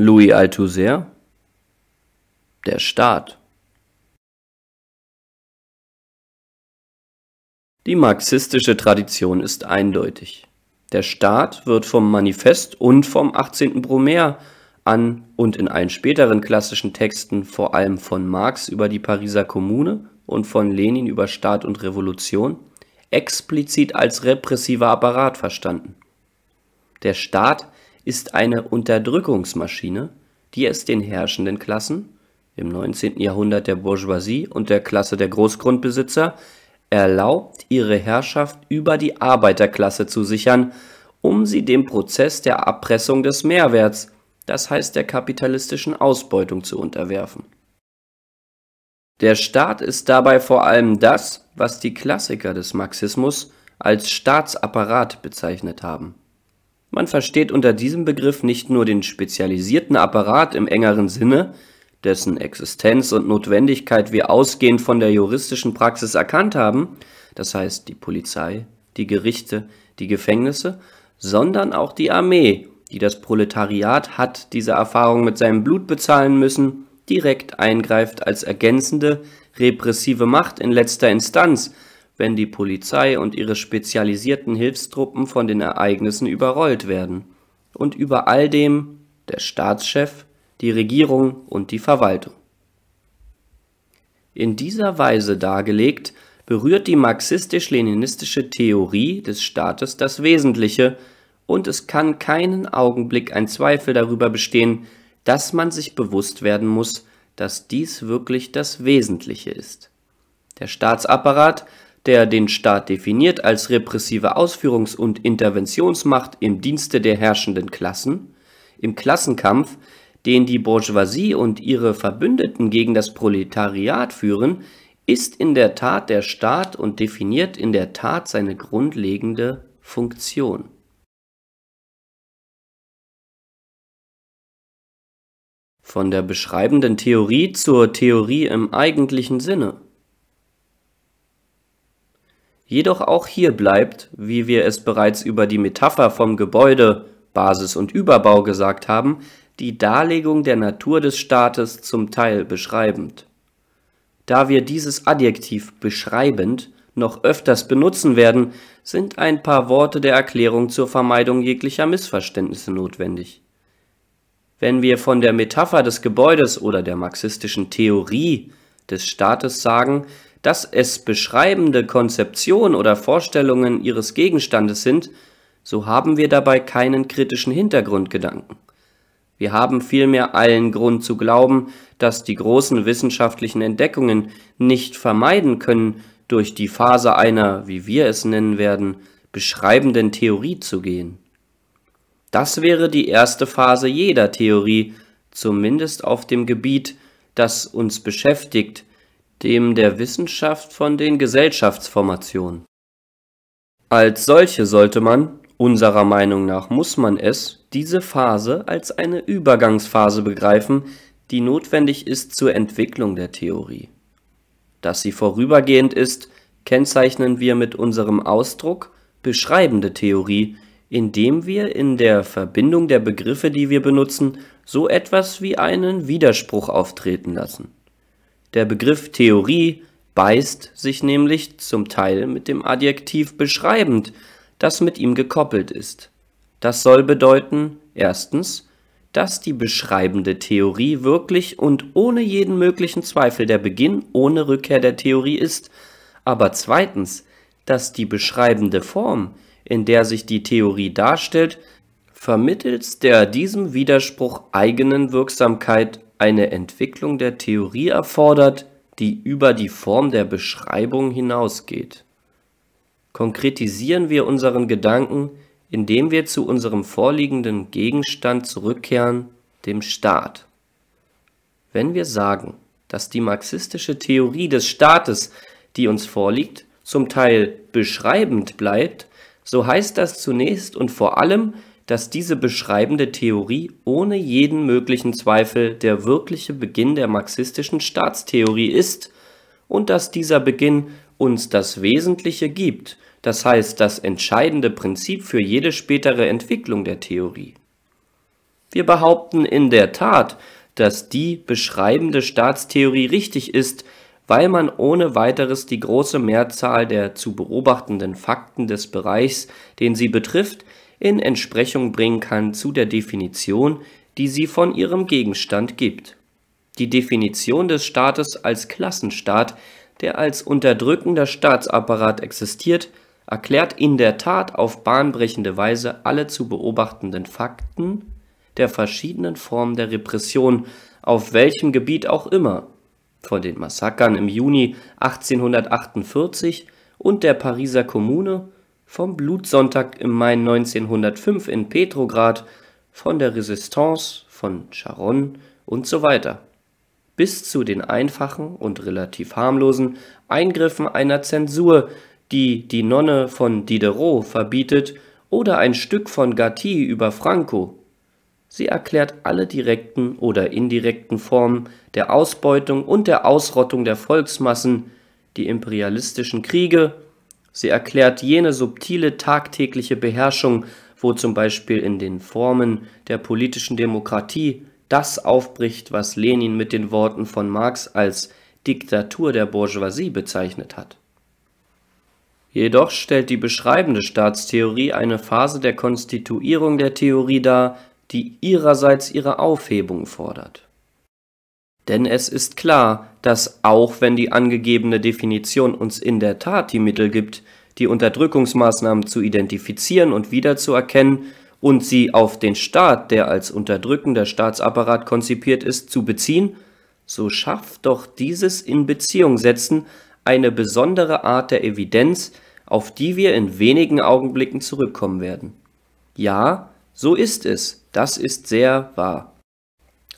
Louis Althusser? Der Staat. Die marxistische Tradition ist eindeutig. Der Staat wird vom Manifest und vom 18. Brumaire an und in allen späteren klassischen Texten vor allem von Marx über die Pariser Kommune und von Lenin über Staat und Revolution explizit als repressiver Apparat verstanden. Der Staat ist ist eine Unterdrückungsmaschine, die es den herrschenden Klassen (im 19. Jahrhundert der Bourgeoisie und der Klasse der Großgrundbesitzer) erlaubt, ihre Herrschaft über die Arbeiterklasse zu sichern, um sie dem Prozess der Abpressung des Mehrwerts, das heißt der kapitalistischen Ausbeutung, zu unterwerfen. Der Staat ist dabei vor allem das, was die Klassiker des Marxismus als Staatsapparat bezeichnet haben man versteht unter diesem Begriff nicht nur den spezialisierten Apparat im engeren Sinne, dessen Existenz und Notwendigkeit wir ausgehend von der juristischen Praxis erkannt haben, das heißt die Polizei, die Gerichte, die Gefängnisse, sondern auch die Armee, die das Proletariat hat diese Erfahrung mit seinem Blut bezahlen müssen, direkt eingreift als ergänzende, repressive Macht in letzter Instanz wenn die Polizei und ihre spezialisierten Hilfstruppen von den Ereignissen überrollt werden und über all dem der Staatschef, die Regierung und die Verwaltung. In dieser Weise dargelegt, berührt die marxistisch-leninistische Theorie des Staates das Wesentliche, und es kann keinen Augenblick ein Zweifel darüber bestehen, dass man sich bewusst werden muss, dass dies wirklich das Wesentliche ist. Der Staatsapparat der den Staat definiert als repressive Ausführungs und Interventionsmacht im Dienste der herrschenden Klassen, im Klassenkampf, den die Bourgeoisie und ihre Verbündeten gegen das Proletariat führen, ist in der Tat der Staat und definiert in der Tat seine grundlegende Funktion Von der beschreibenden Theorie zur Theorie im eigentlichen Sinne jedoch auch hier bleibt, wie wir es bereits über die Metapher vom Gebäude, Basis und Überbau gesagt haben, die Darlegung der Natur des Staates zum Teil beschreibend. Da wir dieses Adjektiv beschreibend noch öfters benutzen werden, sind ein paar Worte der Erklärung zur Vermeidung jeglicher Missverständnisse notwendig. Wenn wir von der Metapher des Gebäudes oder der marxistischen Theorie des Staates sagen, dass es beschreibende Konzeptionen oder Vorstellungen ihres Gegenstandes sind, so haben wir dabei keinen kritischen Hintergrundgedanken. Wir haben vielmehr allen Grund zu glauben, dass die großen wissenschaftlichen Entdeckungen nicht vermeiden können, durch die Phase einer, wie wir es nennen werden, beschreibenden Theorie zu gehen. Das wäre die erste Phase jeder Theorie, zumindest auf dem Gebiet, das uns beschäftigt, dem der Wissenschaft von den Gesellschaftsformationen. Als solche sollte man, unserer Meinung nach muss man es, diese Phase als eine Übergangsphase begreifen, die notwendig ist zur Entwicklung der Theorie. Dass sie vorübergehend ist, kennzeichnen wir mit unserem Ausdruck beschreibende Theorie, indem wir in der Verbindung der Begriffe, die wir benutzen, so etwas wie einen Widerspruch auftreten lassen der Begriff Theorie beißt sich nämlich zum Teil mit dem Adjektiv beschreibend, das mit ihm gekoppelt ist. Das soll bedeuten, erstens, dass die beschreibende Theorie wirklich und ohne jeden möglichen Zweifel der Beginn ohne Rückkehr der Theorie ist, aber zweitens, dass die beschreibende Form, in der sich die Theorie darstellt, vermittels der diesem Widerspruch eigenen Wirksamkeit eine Entwicklung der Theorie erfordert, die über die Form der Beschreibung hinausgeht. Konkretisieren wir unseren Gedanken, indem wir zu unserem vorliegenden Gegenstand zurückkehren, dem Staat. Wenn wir sagen, dass die marxistische Theorie des Staates, die uns vorliegt, zum Teil beschreibend bleibt, so heißt das zunächst und vor allem, dass diese beschreibende Theorie ohne jeden möglichen Zweifel der wirkliche Beginn der marxistischen Staatstheorie ist und dass dieser Beginn uns das Wesentliche gibt, das heißt das entscheidende Prinzip für jede spätere Entwicklung der Theorie. Wir behaupten in der Tat, dass die beschreibende Staatstheorie richtig ist, weil man ohne weiteres die große Mehrzahl der zu beobachtenden Fakten des Bereichs, den sie betrifft, in Entsprechung bringen kann zu der Definition, die sie von ihrem Gegenstand gibt. Die Definition des Staates als Klassenstaat, der als unterdrückender Staatsapparat existiert, erklärt in der Tat auf bahnbrechende Weise alle zu beobachtenden Fakten der verschiedenen Formen der Repression, auf welchem Gebiet auch immer, von den Massakern im Juni 1848 und der Pariser Kommune vom Blutsonntag im Mai 1905 in Petrograd, von der Resistance, von und so weiter. bis zu den einfachen und relativ harmlosen Eingriffen einer Zensur, die Die Nonne von Diderot verbietet oder ein Stück von Gatti über Franco. Sie erklärt alle direkten oder indirekten Formen der Ausbeutung und der Ausrottung der Volksmassen, die imperialistischen Kriege Sie erklärt jene subtile tagtägliche Beherrschung, wo zum Beispiel in den Formen der politischen Demokratie das aufbricht, was Lenin mit den Worten von Marx als Diktatur der Bourgeoisie bezeichnet hat. Jedoch stellt die beschreibende Staatstheorie eine Phase der Konstituierung der Theorie dar, die ihrerseits ihre Aufhebung fordert denn es ist klar, dass auch wenn die angegebene Definition uns in der Tat die Mittel gibt, die Unterdrückungsmaßnahmen zu identifizieren und wiederzuerkennen und sie auf den Staat, der als unterdrückender Staatsapparat konzipiert ist, zu beziehen, so schafft doch dieses Inbeziehungsetzen eine besondere Art der Evidenz, auf die wir in wenigen Augenblicken zurückkommen werden. Ja, so ist es, das ist sehr wahr.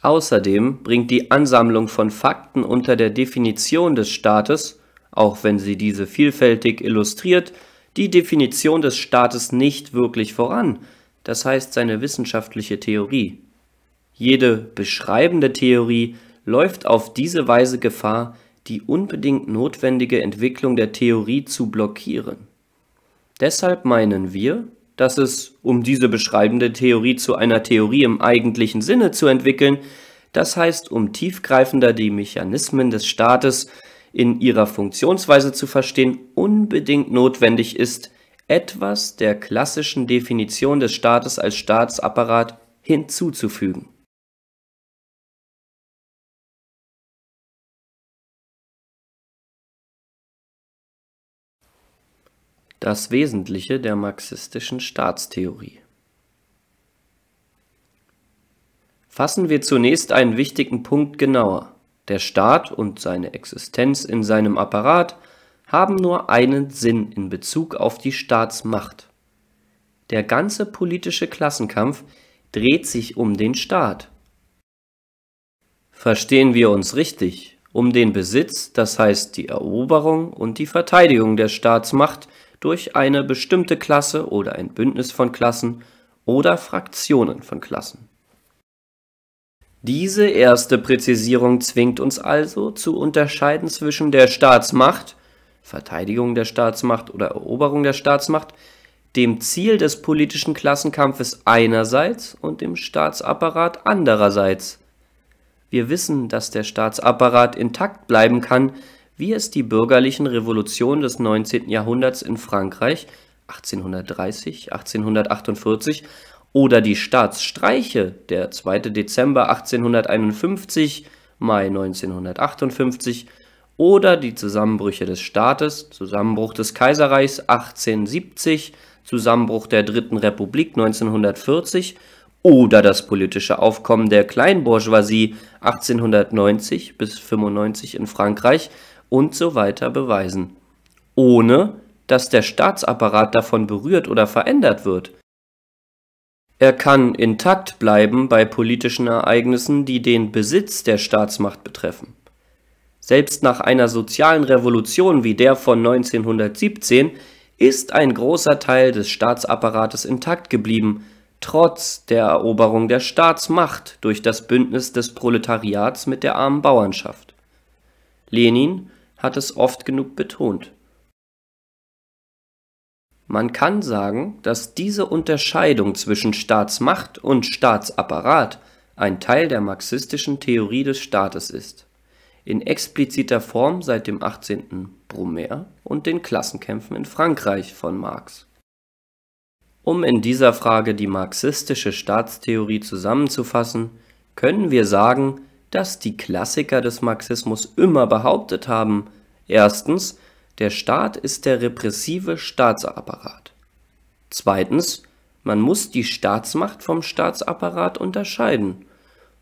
Außerdem bringt die Ansammlung von Fakten unter der Definition des Staates, auch wenn sie diese vielfältig illustriert, die Definition des Staates nicht wirklich voran, das heißt seine wissenschaftliche Theorie. Jede beschreibende Theorie läuft auf diese Weise Gefahr, die unbedingt notwendige Entwicklung der Theorie zu blockieren. Deshalb meinen wir, dass es, um diese beschreibende Theorie zu einer Theorie im eigentlichen Sinne zu entwickeln, das heißt, um tiefgreifender die Mechanismen des Staates in ihrer Funktionsweise zu verstehen, unbedingt notwendig ist, etwas der klassischen Definition des Staates als Staatsapparat hinzuzufügen. Das Wesentliche der marxistischen Staatstheorie Fassen wir zunächst einen wichtigen Punkt genauer. Der Staat und seine Existenz in seinem Apparat haben nur einen Sinn in Bezug auf die Staatsmacht. Der ganze politische Klassenkampf dreht sich um den Staat. Verstehen wir uns richtig, um den Besitz, das heißt die Eroberung und die Verteidigung der Staatsmacht – durch eine bestimmte Klasse oder ein Bündnis von Klassen oder Fraktionen von Klassen. Diese erste Präzisierung zwingt uns also zu unterscheiden zwischen der Staatsmacht, Verteidigung der Staatsmacht oder Eroberung der Staatsmacht, dem Ziel des politischen Klassenkampfes einerseits und dem Staatsapparat andererseits. Wir wissen, dass der Staatsapparat intakt bleiben kann, wie es die bürgerlichen Revolutionen des 19. Jahrhunderts in Frankreich 1830, 1848 oder die Staatsstreiche der 2. Dezember 1851, Mai 1958 oder die Zusammenbrüche des Staates, Zusammenbruch des Kaiserreichs 1870, Zusammenbruch der Dritten Republik 1940 oder das politische Aufkommen der Kleinbourgeoisie 1890 bis 95 in Frankreich und so weiter beweisen, ohne dass der Staatsapparat davon berührt oder verändert wird. Er kann intakt bleiben bei politischen Ereignissen, die den Besitz der Staatsmacht betreffen. Selbst nach einer sozialen Revolution wie der von 1917 ist ein großer Teil des Staatsapparates intakt geblieben, trotz der Eroberung der Staatsmacht durch das Bündnis des Proletariats mit der armen Bauernschaft. Lenin hat es oft genug betont. Man kann sagen, dass diese Unterscheidung zwischen Staatsmacht und Staatsapparat ein Teil der marxistischen Theorie des Staates ist, in expliziter Form seit dem 18. Brumaire und den Klassenkämpfen in Frankreich von Marx. Um in dieser Frage die marxistische Staatstheorie zusammenzufassen, können wir sagen, dass die Klassiker des Marxismus immer behauptet haben: Erstens, der Staat ist der repressive Staatsapparat. Zweitens, man muss die Staatsmacht vom Staatsapparat unterscheiden.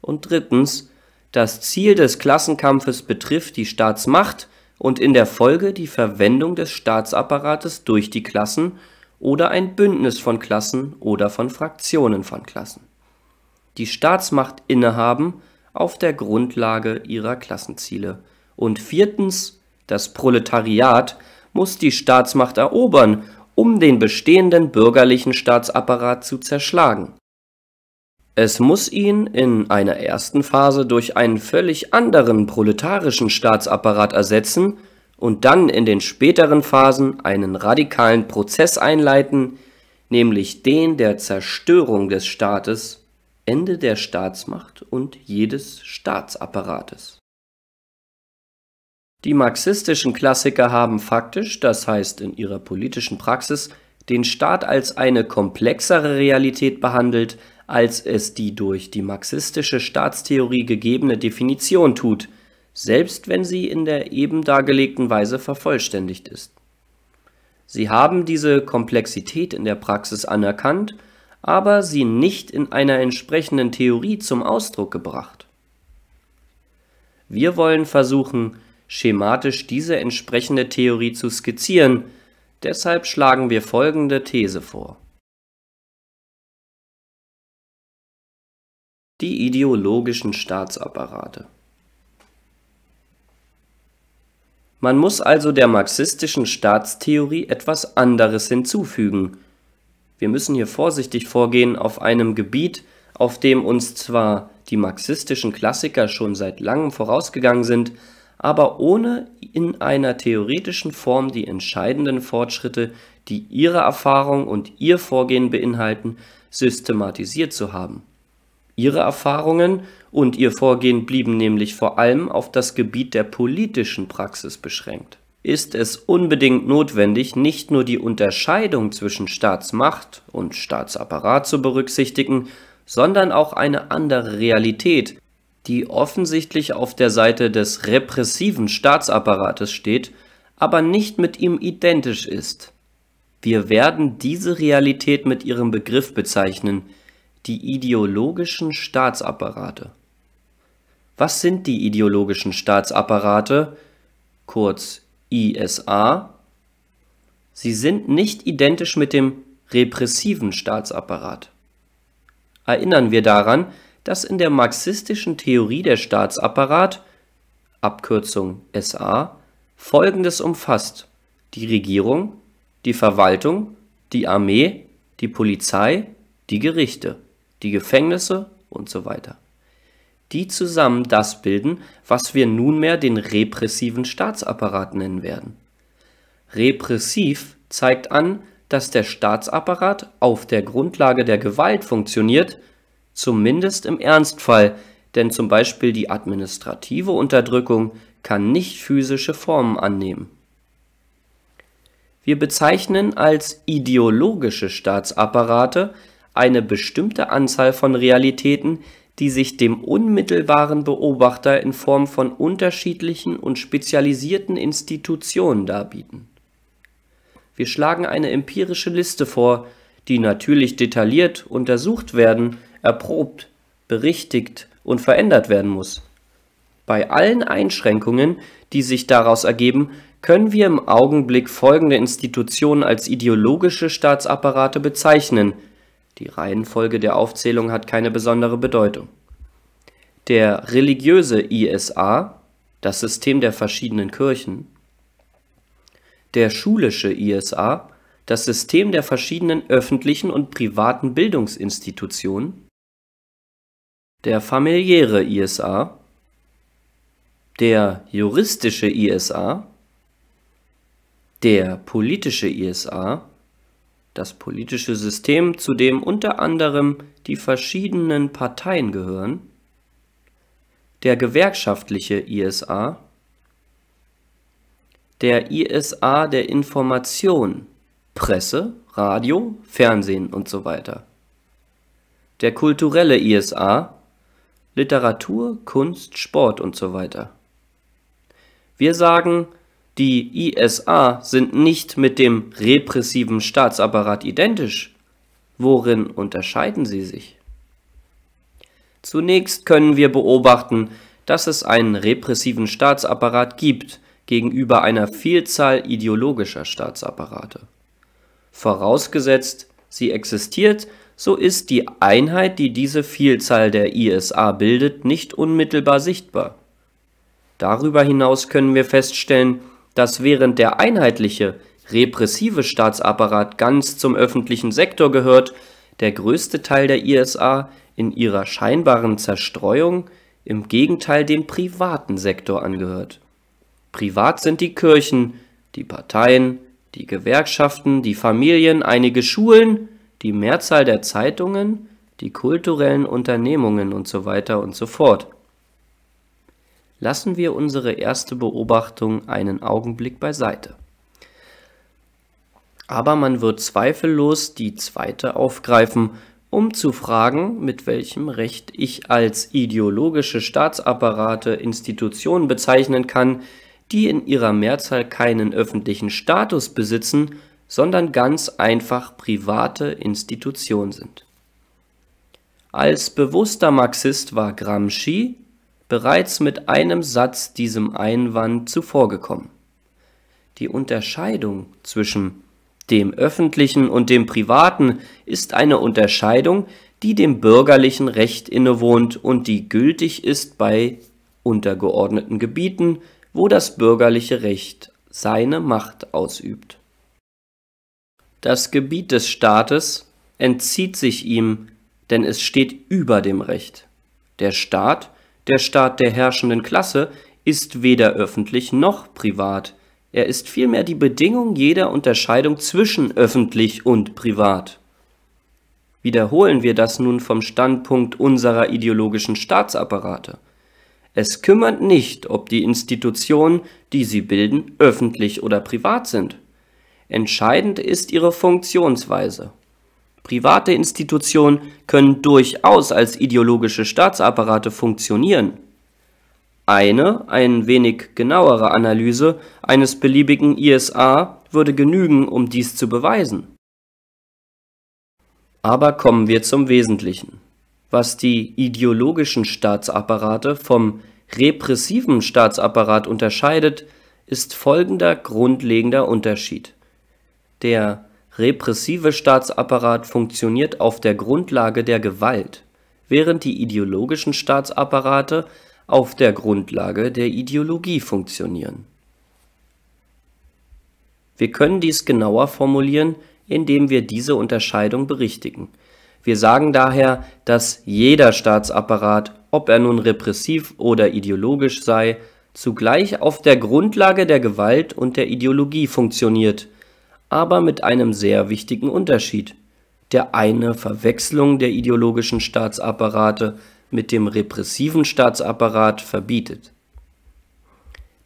Und drittens, das Ziel des Klassenkampfes betrifft die Staatsmacht und in der Folge die Verwendung des Staatsapparates durch die Klassen oder ein Bündnis von Klassen oder von Fraktionen von Klassen. Die Staatsmacht innehaben auf der Grundlage ihrer Klassenziele. Und viertens, das Proletariat muss die Staatsmacht erobern, um den bestehenden bürgerlichen Staatsapparat zu zerschlagen. Es muss ihn in einer ersten Phase durch einen völlig anderen proletarischen Staatsapparat ersetzen und dann in den späteren Phasen einen radikalen Prozess einleiten, nämlich den der Zerstörung des Staates Ende der Staatsmacht und jedes Staatsapparates. Die marxistischen Klassiker haben faktisch, das heißt in ihrer politischen Praxis, den Staat als eine komplexere Realität behandelt, als es die durch die marxistische Staatstheorie gegebene Definition tut, selbst wenn sie in der eben dargelegten Weise vervollständigt ist. Sie haben diese Komplexität in der Praxis anerkannt aber sie nicht in einer entsprechenden Theorie zum Ausdruck gebracht. Wir wollen versuchen, schematisch diese entsprechende Theorie zu skizzieren, deshalb schlagen wir folgende These vor. Die ideologischen Staatsapparate Man muss also der marxistischen Staatstheorie etwas anderes hinzufügen, wir müssen hier vorsichtig vorgehen auf einem Gebiet, auf dem uns zwar die marxistischen Klassiker schon seit langem vorausgegangen sind, aber ohne in einer theoretischen Form die entscheidenden Fortschritte, die ihre Erfahrung und ihr Vorgehen beinhalten, systematisiert zu haben. Ihre Erfahrungen und ihr Vorgehen blieben nämlich vor allem auf das Gebiet der politischen Praxis beschränkt ist es unbedingt notwendig, nicht nur die Unterscheidung zwischen Staatsmacht und Staatsapparat zu berücksichtigen, sondern auch eine andere Realität, die offensichtlich auf der Seite des repressiven Staatsapparates steht, aber nicht mit ihm identisch ist. Wir werden diese Realität mit ihrem Begriff bezeichnen, die ideologischen Staatsapparate. Was sind die ideologischen Staatsapparate? Kurz ISA, sie sind nicht identisch mit dem repressiven Staatsapparat. Erinnern wir daran, dass in der marxistischen Theorie der Staatsapparat Abkürzung SA folgendes umfasst: die Regierung, die Verwaltung, die Armee, die Polizei, die Gerichte, die Gefängnisse und so weiter die zusammen das bilden, was wir nunmehr den repressiven Staatsapparat nennen werden. Repressiv zeigt an, dass der Staatsapparat auf der Grundlage der Gewalt funktioniert, zumindest im Ernstfall, denn zum Beispiel die administrative Unterdrückung kann nicht physische Formen annehmen. Wir bezeichnen als ideologische Staatsapparate eine bestimmte Anzahl von Realitäten, die sich dem unmittelbaren Beobachter in Form von unterschiedlichen und spezialisierten Institutionen darbieten. Wir schlagen eine empirische Liste vor, die natürlich detailliert untersucht werden, erprobt, berichtigt und verändert werden muss. Bei allen Einschränkungen, die sich daraus ergeben, können wir im Augenblick folgende Institutionen als ideologische Staatsapparate bezeichnen – die Reihenfolge der Aufzählung hat keine besondere Bedeutung. Der religiöse ISA, das System der verschiedenen Kirchen. Der schulische ISA, das System der verschiedenen öffentlichen und privaten Bildungsinstitutionen. Der familiäre ISA. Der juristische ISA. Der politische ISA das politische System, zu dem unter anderem die verschiedenen Parteien gehören, der gewerkschaftliche ISA, der ISA der Information, Presse, Radio, Fernsehen usw. So der kulturelle ISA, Literatur, Kunst, Sport usw. So wir sagen die ISA sind nicht mit dem repressiven Staatsapparat identisch. Worin unterscheiden sie sich? Zunächst können wir beobachten, dass es einen repressiven Staatsapparat gibt gegenüber einer Vielzahl ideologischer Staatsapparate. Vorausgesetzt, sie existiert, so ist die Einheit, die diese Vielzahl der ISA bildet, nicht unmittelbar sichtbar. Darüber hinaus können wir feststellen, dass während der einheitliche, repressive Staatsapparat ganz zum öffentlichen Sektor gehört, der größte Teil der ISA in ihrer scheinbaren Zerstreuung im Gegenteil dem privaten Sektor angehört. Privat sind die Kirchen, die Parteien, die Gewerkschaften, die Familien, einige Schulen, die Mehrzahl der Zeitungen, die kulturellen Unternehmungen und so weiter und so fort. Lassen wir unsere erste Beobachtung einen Augenblick beiseite. Aber man wird zweifellos die zweite aufgreifen, um zu fragen, mit welchem Recht ich als ideologische Staatsapparate Institutionen bezeichnen kann, die in ihrer Mehrzahl keinen öffentlichen Status besitzen, sondern ganz einfach private Institutionen sind. Als bewusster Marxist war Gramsci bereits mit einem Satz diesem Einwand zuvorgekommen. Die Unterscheidung zwischen dem öffentlichen und dem privaten ist eine Unterscheidung, die dem bürgerlichen Recht innewohnt und die gültig ist bei untergeordneten Gebieten, wo das bürgerliche Recht seine Macht ausübt. Das Gebiet des Staates entzieht sich ihm, denn es steht über dem Recht. Der Staat der Staat der herrschenden Klasse ist weder öffentlich noch privat. Er ist vielmehr die Bedingung jeder Unterscheidung zwischen öffentlich und privat. Wiederholen wir das nun vom Standpunkt unserer ideologischen Staatsapparate. Es kümmert nicht, ob die Institutionen, die sie bilden, öffentlich oder privat sind. Entscheidend ist ihre Funktionsweise Private Institutionen können durchaus als ideologische Staatsapparate funktionieren. Eine, ein wenig genauere Analyse eines beliebigen ISA würde genügen, um dies zu beweisen. Aber kommen wir zum Wesentlichen. Was die ideologischen Staatsapparate vom repressiven Staatsapparat unterscheidet, ist folgender grundlegender Unterschied. Der repressive Staatsapparat funktioniert auf der Grundlage der Gewalt, während die ideologischen Staatsapparate auf der Grundlage der Ideologie funktionieren. Wir können dies genauer formulieren, indem wir diese Unterscheidung berichtigen. Wir sagen daher, dass jeder Staatsapparat, ob er nun repressiv oder ideologisch sei, zugleich auf der Grundlage der Gewalt und der Ideologie funktioniert aber mit einem sehr wichtigen Unterschied, der eine Verwechslung der ideologischen Staatsapparate mit dem repressiven Staatsapparat verbietet.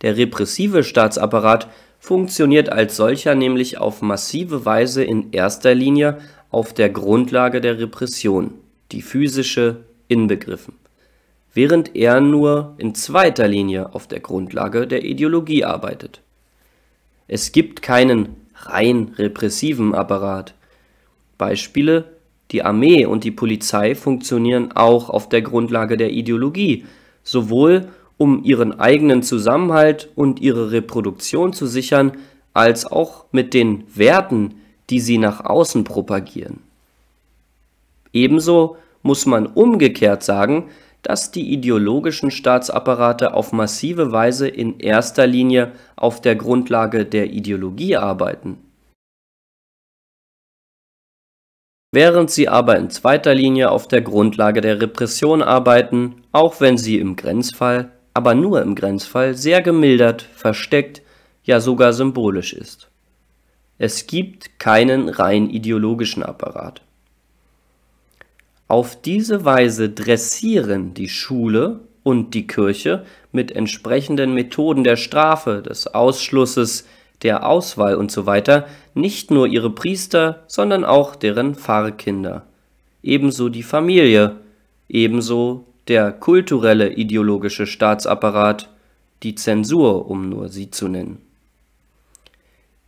Der repressive Staatsapparat funktioniert als solcher nämlich auf massive Weise in erster Linie auf der Grundlage der Repression, die physische inbegriffen, während er nur in zweiter Linie auf der Grundlage der Ideologie arbeitet. Es gibt keinen rein repressiven Apparat. Beispiele Die Armee und die Polizei funktionieren auch auf der Grundlage der Ideologie, sowohl um ihren eigenen Zusammenhalt und ihre Reproduktion zu sichern, als auch mit den Werten, die sie nach außen propagieren. Ebenso muss man umgekehrt sagen, dass die ideologischen Staatsapparate auf massive Weise in erster Linie auf der Grundlage der Ideologie arbeiten. Während sie aber in zweiter Linie auf der Grundlage der Repression arbeiten, auch wenn sie im Grenzfall, aber nur im Grenzfall, sehr gemildert, versteckt, ja sogar symbolisch ist. Es gibt keinen rein ideologischen Apparat. Auf diese Weise dressieren die Schule und die Kirche mit entsprechenden Methoden der Strafe, des Ausschlusses, der Auswahl usw. nicht nur ihre Priester, sondern auch deren Pfarrkinder, ebenso die Familie, ebenso der kulturelle ideologische Staatsapparat, die Zensur, um nur sie zu nennen.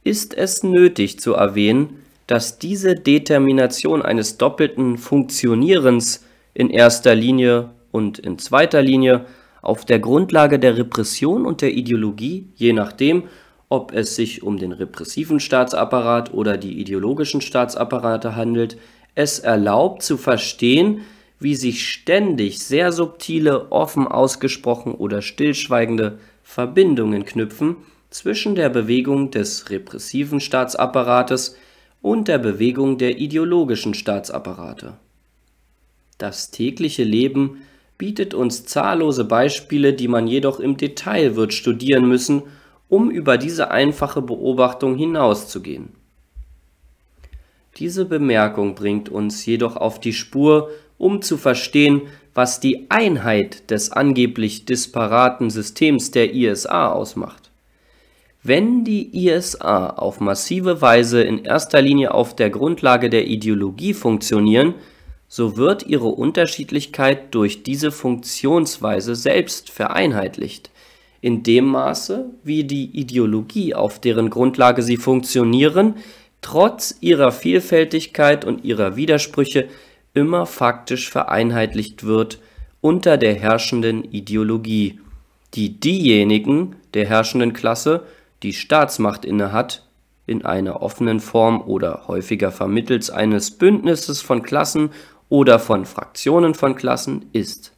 Ist es nötig zu erwähnen, dass diese Determination eines doppelten Funktionierens in erster Linie und in zweiter Linie auf der Grundlage der Repression und der Ideologie, je nachdem, ob es sich um den repressiven Staatsapparat oder die ideologischen Staatsapparate handelt, es erlaubt zu verstehen, wie sich ständig sehr subtile, offen ausgesprochen oder stillschweigende Verbindungen knüpfen zwischen der Bewegung des repressiven Staatsapparates und der Bewegung der ideologischen Staatsapparate. Das tägliche Leben bietet uns zahllose Beispiele, die man jedoch im Detail wird studieren müssen, um über diese einfache Beobachtung hinauszugehen. Diese Bemerkung bringt uns jedoch auf die Spur, um zu verstehen, was die Einheit des angeblich disparaten Systems der ISA ausmacht. Wenn die ISA auf massive Weise in erster Linie auf der Grundlage der Ideologie funktionieren, so wird ihre Unterschiedlichkeit durch diese Funktionsweise selbst vereinheitlicht. In dem Maße, wie die Ideologie, auf deren Grundlage sie funktionieren, trotz ihrer Vielfältigkeit und ihrer Widersprüche immer faktisch vereinheitlicht wird unter der herrschenden Ideologie, die diejenigen der herrschenden Klasse die Staatsmacht innehat, in einer offenen Form oder häufiger vermittels eines Bündnisses von Klassen oder von Fraktionen von Klassen ist.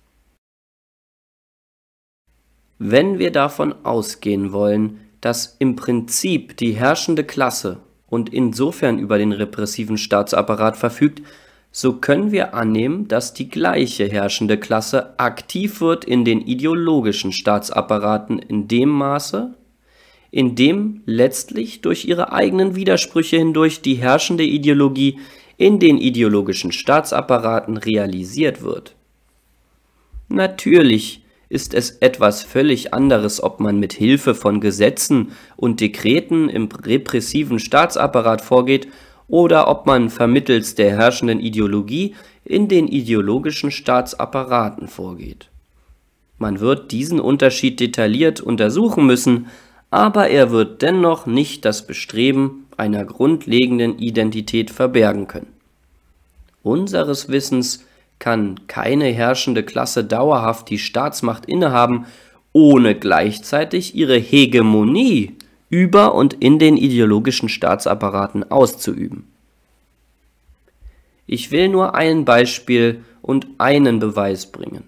Wenn wir davon ausgehen wollen, dass im Prinzip die herrschende Klasse und insofern über den repressiven Staatsapparat verfügt, so können wir annehmen, dass die gleiche herrschende Klasse aktiv wird in den ideologischen Staatsapparaten in dem Maße, indem letztlich durch ihre eigenen Widersprüche hindurch die herrschende Ideologie in den ideologischen Staatsapparaten realisiert wird. Natürlich ist es etwas völlig anderes, ob man mit Hilfe von Gesetzen und Dekreten im repressiven Staatsapparat vorgeht oder ob man vermittels der herrschenden Ideologie in den ideologischen Staatsapparaten vorgeht. Man wird diesen Unterschied detailliert untersuchen müssen, aber er wird dennoch nicht das Bestreben einer grundlegenden Identität verbergen können. Unseres Wissens kann keine herrschende Klasse dauerhaft die Staatsmacht innehaben, ohne gleichzeitig ihre Hegemonie über und in den ideologischen Staatsapparaten auszuüben. Ich will nur ein Beispiel und einen Beweis bringen.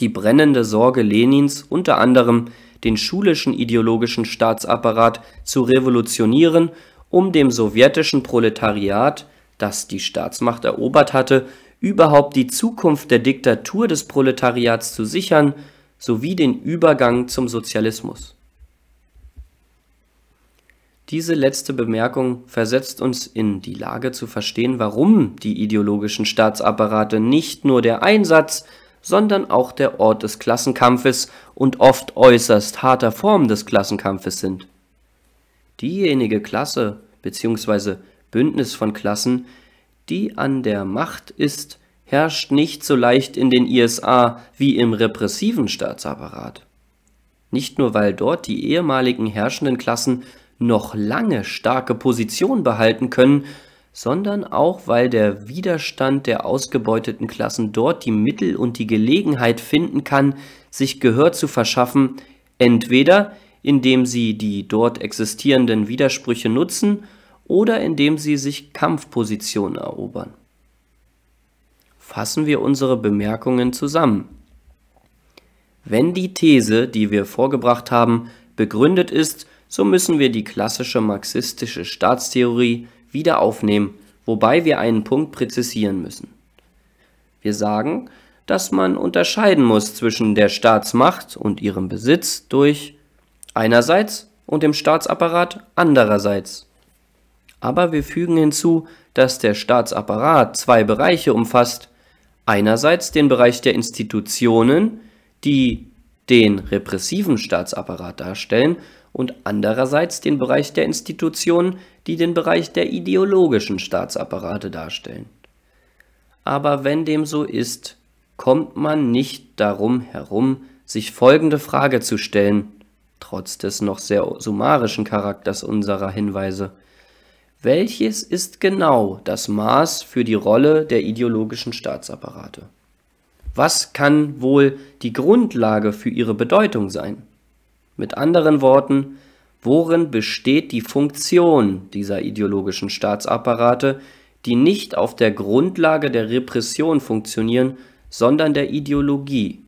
Die brennende Sorge Lenins unter anderem den schulischen ideologischen Staatsapparat zu revolutionieren, um dem sowjetischen Proletariat, das die Staatsmacht erobert hatte, überhaupt die Zukunft der Diktatur des Proletariats zu sichern sowie den Übergang zum Sozialismus. Diese letzte Bemerkung versetzt uns in die Lage zu verstehen, warum die ideologischen Staatsapparate nicht nur der Einsatz sondern auch der Ort des Klassenkampfes und oft äußerst harter Formen des Klassenkampfes sind. Diejenige Klasse bzw. Bündnis von Klassen, die an der Macht ist, herrscht nicht so leicht in den ISA wie im repressiven Staatsapparat. Nicht nur weil dort die ehemaligen herrschenden Klassen noch lange starke Position behalten können, sondern auch, weil der Widerstand der ausgebeuteten Klassen dort die Mittel und die Gelegenheit finden kann, sich Gehör zu verschaffen, entweder indem sie die dort existierenden Widersprüche nutzen oder indem sie sich Kampfpositionen erobern. Fassen wir unsere Bemerkungen zusammen. Wenn die These, die wir vorgebracht haben, begründet ist, so müssen wir die klassische marxistische Staatstheorie wieder aufnehmen, wobei wir einen Punkt präzisieren müssen. Wir sagen, dass man unterscheiden muss zwischen der Staatsmacht und ihrem Besitz durch einerseits und dem Staatsapparat andererseits. Aber wir fügen hinzu, dass der Staatsapparat zwei Bereiche umfasst. Einerseits den Bereich der Institutionen, die den repressiven Staatsapparat darstellen, und andererseits den Bereich der Institutionen, die den Bereich der ideologischen Staatsapparate darstellen. Aber wenn dem so ist, kommt man nicht darum herum, sich folgende Frage zu stellen, trotz des noch sehr summarischen Charakters unserer Hinweise. Welches ist genau das Maß für die Rolle der ideologischen Staatsapparate? Was kann wohl die Grundlage für ihre Bedeutung sein? Mit anderen Worten, worin besteht die Funktion dieser ideologischen Staatsapparate, die nicht auf der Grundlage der Repression funktionieren, sondern der Ideologie